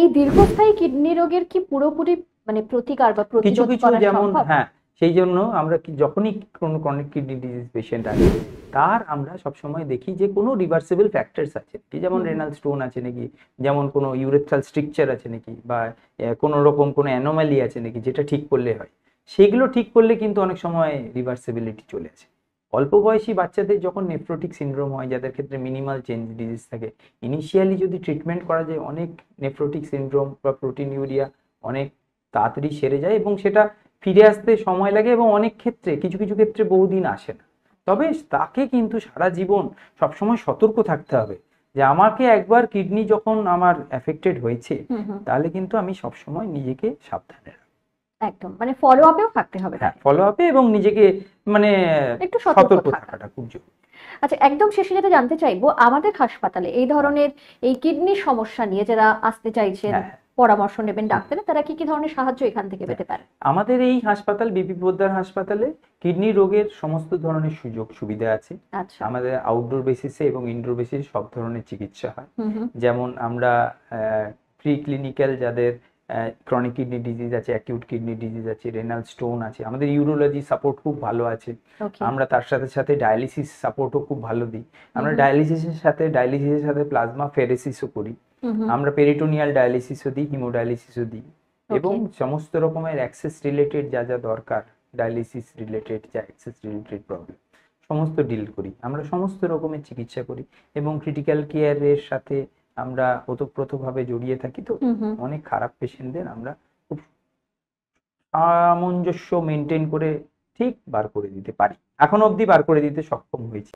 এই দীর্ঘস্থায়ী কিডনি রোগের কি পুরোপুরি মানে প্রতিকার বা কিছু কিছু যেমন হ্যাঁ সেই জন্য আমরা যখনই কোনো ক্রনিক কিডনি ডিজিজ পেশেন্ট আছে তার আমরা সবসময় দেখি যে কোনো রিভার্সিবল ফ্যাক্টরস আছে কি যেমন রেনাল স্টোন আছে নাকি যেমন কোনো ইউরেথ্রাল স্ট্রিকচার আছে নাকি বা কোনো রকম কোনো অ্যানোমালি আছে নাকি যেটা ঠিক করলে হয় সেগুলো ঠিক করলে কিন্তু অনেক সময় রিভার্সিবিলিটি চলে আসে অল্প বয়সী বাচ্চাদের যখন নেফ্রোটিক সিন্ড্রোম হয় যাদের ক্ষেত্রে মিনিমাল চেঞ্জ ডিজিজ থাকে ইনিশিয়ালি যদি ট্রিটমেন্ট করা যায় অনেক নেফ্রোটিক সিন্ড্রোম বা প্রোটিন ইউরিয়া অনেক তাড়াতাড়ি সেরে যায় এবং সেটা ফিরে আসতে সময় লাগে এবং অনেক ক্ষেত্রে কিছু কিছু ক্ষেত্রে বহুদিন আসে না তবে তাকে কিন্তু সারা জীবন সবসময় সতর্ক থাকতে হবে যে আমাকে একবার কিডনি যখন আমার এফেক্টেড হয়েছে তাহলে কিন্তু আমি সবসময় নিজেকে সাবধানে একদম মানে ফলো আপেও থাকতে হবে হ্যাঁ ফলো আপে এবং নিজেকে মানে একটু সতর্ক থাকাটা খুব জরুরি আচ্ছা একদম শেষে যেটা জানতে চাইবো আমাদের হাসপাতালে এই ধরনের এই কিডনির সমস্যা নিয়ে যারা আসতে চাইছেন হ্যাঁ, হ্যাঁ। পরামর্শ নেবেন ডাক্তারে তারা কি কি ধরনের সাহায্য এখান থেকে হ্যাঁ, পেতে পারে আমাদের এই হাসপাতাল বিপি পোদ্দার হাসপাতালে কিডনি রোগের সমস্ত ধরনের সুযোগ সুবিধা আছে আচ্ছা। আমাদের আউটডোর বেসিসে এবং ইনডোর বেসিসে সব ধরনের চিকিৎসা হয় যেমন আমরা প্রি ক্লিনিক্যাল যাদের ক্রনিক কিডনি ডিজিজ আছে অ্যাকিউট কিডনি ডিজিজ আছে রেনাল স্টোন আছে আমাদের ইউরোলজি সাপোর্ট খুব ভালো আছে আমরা তার সাথে সাথে ডায়ালিসিস সাপোর্টও খুব ভালো দিই আমরা ডায়ালিসিসের mm-hmm. সাথে ডায়ালিসিসের সাথে প্লাজমা ফেরেসিসও করি mm-hmm. আমরা পেরিটোনিয়াল ডায়ালিসিসও দিই হিমোডায়ালিসিসও দিই এবং সমস্ত রকমের অ্যাক্সেস রিলেটেড যা যা দরকার ডায়ালিসিস রিলেটেড যা অ্যাক্সেস রিলেটেড প্রবলেম সমস্ত ডিল করি আমরা সমস্ত রকমের চিকিৎসা করি এবং ক্রিটিক্যাল কেয়ারের সাথে আমরা ওতপ্রোতভাবে জড়িয়ে থাকি তো অনেক খারাপ পেশেন্টদের আমরা খুব সামঞ্জস্য মেনটেন করে ঠিক বার করে দিতে পারি এখন অবধি বার করে দিতে সক্ষম হয়েছি